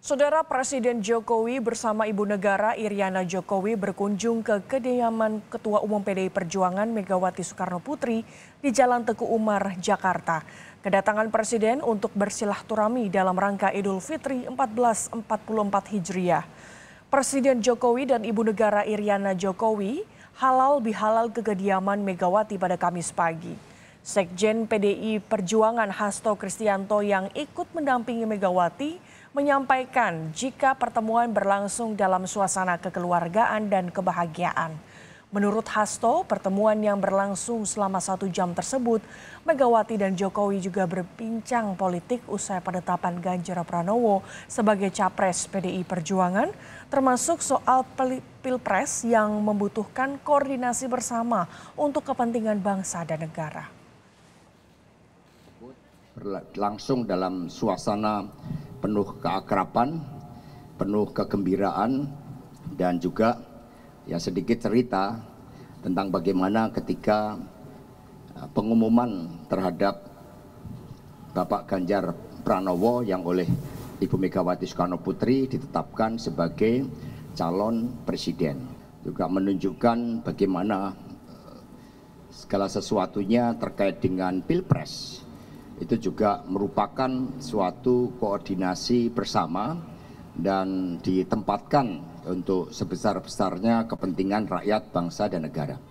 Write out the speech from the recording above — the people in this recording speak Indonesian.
Saudara Presiden Jokowi bersama Ibu Negara Iriana Jokowi berkunjung ke kediaman Ketua Umum PDI Perjuangan Megawati Soekarno Putri di Jalan Teguh Umar, Jakarta. Kedatangan Presiden untuk bersilaturahmi dalam rangka Idul Fitri 1444 Hijriah. Presiden Jokowi dan Ibu Negara Iriana Jokowi halal bihalal ke kediaman Megawati pada Kamis pagi. Sekjen PDI Perjuangan Hasto Kristianto yang ikut mendampingi Megawati menyampaikan jika pertemuan berlangsung dalam suasana kekeluargaan dan kebahagiaan. Menurut Hasto, pertemuan yang berlangsung selama satu jam tersebut, Megawati dan Jokowi juga berbincang politik usai penetapan Ganjar Pranowo sebagai capres PDI Perjuangan, termasuk soal pilpres yang membutuhkan koordinasi bersama untuk kepentingan bangsa dan negara. Berlangsung dalam suasana penuh keakrapan, penuh kegembiraan, dan juga ya sedikit cerita tentang bagaimana ketika eh, pengumuman terhadap Bapak Ganjar Pranowo yang oleh Ibu Megawati Soekarno Putri ditetapkan sebagai calon presiden. Juga menunjukkan bagaimana eh, segala sesuatunya terkait dengan pilpres itu juga merupakan suatu koordinasi bersama dan ditempatkan untuk sebesar-besarnya kepentingan rakyat, bangsa, dan negara.